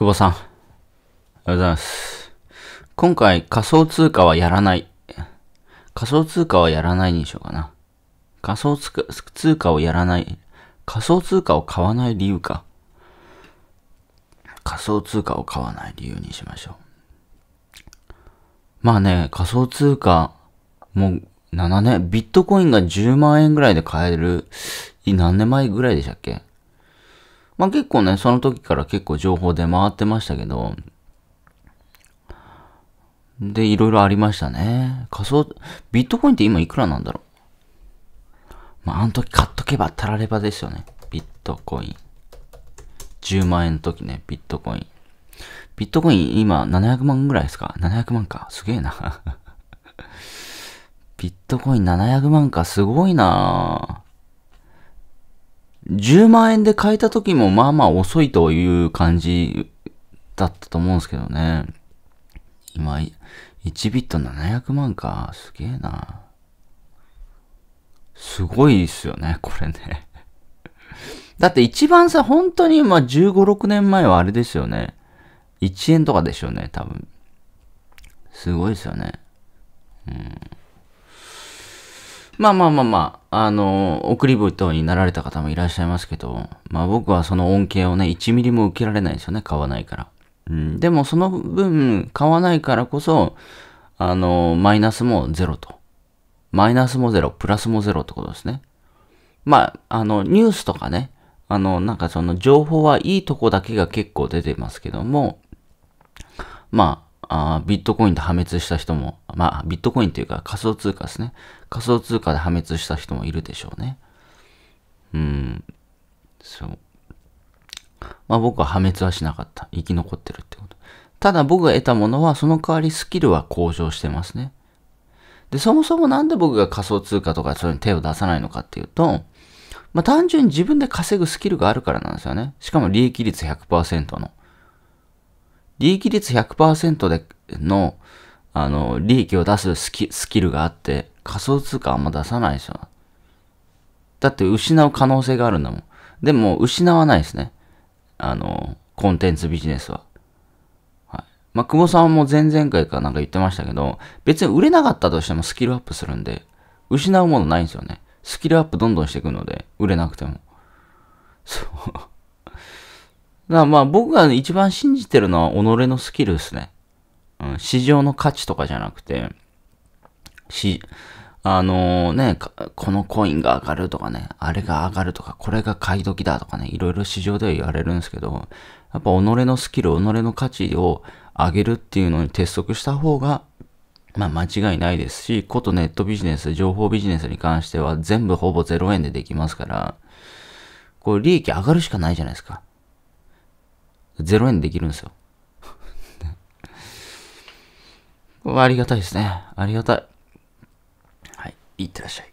久保さん。おはようございます。今回、仮想通貨はやらない。仮想通貨はやらないにしようかな。仮想通貨をやらない。仮想通貨を買わない理由か。仮想通貨を買わない理由にしましょう。まあね、仮想通貨、もう7年、ビットコインが10万円ぐらいで買える、何年前ぐらいでしたっけまあ結構ね、その時から結構情報で回ってましたけど、で、いろいろありましたね。仮想、ビットコインって今いくらなんだろうまあ、あの時買っとけばたらればですよね。ビットコイン。10万円の時ね、ビットコイン。ビットコイン今700万ぐらいですか ?700 万か。すげえな。ビットコイン700万か。すごいな10万円で買えた時もまあまあ遅いという感じだったと思うんですけどね。今、1ビット700万か。すげえな。すごいですよね、これね。だって一番さ、本当にまあ15、6年前はあれですよね。1円とかでしょうね、多分。すごいですよね。うん。まあまあまあまあ、あの、送り人になられた方もいらっしゃいますけど、まあ僕はその恩恵をね、1ミリも受けられないんですよね、買わないから。うん、でもその分、買わないからこそ、あの、マイナスもゼロと。マイナスもゼロ、プラスもゼロってことですね。まあ、あの、ニュースとかね、あの、なんかその情報はいいとこだけが結構出てますけども、まあ、あビットコインで破滅した人も、まあ、ビットコインというか仮想通貨ですね。仮想通貨で破滅した人もいるでしょうね。うん、そう。まあ僕は破滅はしなかった。生き残ってるってこと。ただ僕が得たものは、その代わりスキルは向上してますね。で、そもそもなんで僕が仮想通貨とかそれに手を出さないのかっていうと、まあ単純に自分で稼ぐスキルがあるからなんですよね。しかも利益率100%の。利益率100%での、あの、利益を出すスキスキルがあって、仮想通貨あんま出さないでしょ。だって失う可能性があるんだもん。でも、失わないですね。あの、コンテンツビジネスは。はい。まあ、久保さんも前々回かなんか言ってましたけど、別に売れなかったとしてもスキルアップするんで、失うものないんですよね。スキルアップどんどんしていくので、売れなくても。そう。らまあ僕が一番信じてるのは己のスキルですね。うん、市場の価値とかじゃなくて、し、あのー、ね、このコインが上がるとかね、あれが上がるとか、これが買い時だとかね、いろいろ市場では言われるんですけど、やっぱ己のスキル、己の価値を上げるっていうのに鉄則した方が、まあ間違いないですし、ことネットビジネス、情報ビジネスに関しては全部ほぼ0円でできますから、こう利益上がるしかないじゃないですか。0円できるんですよ。こ れありがたいですね。ありがたい。はい。いってらっしゃい。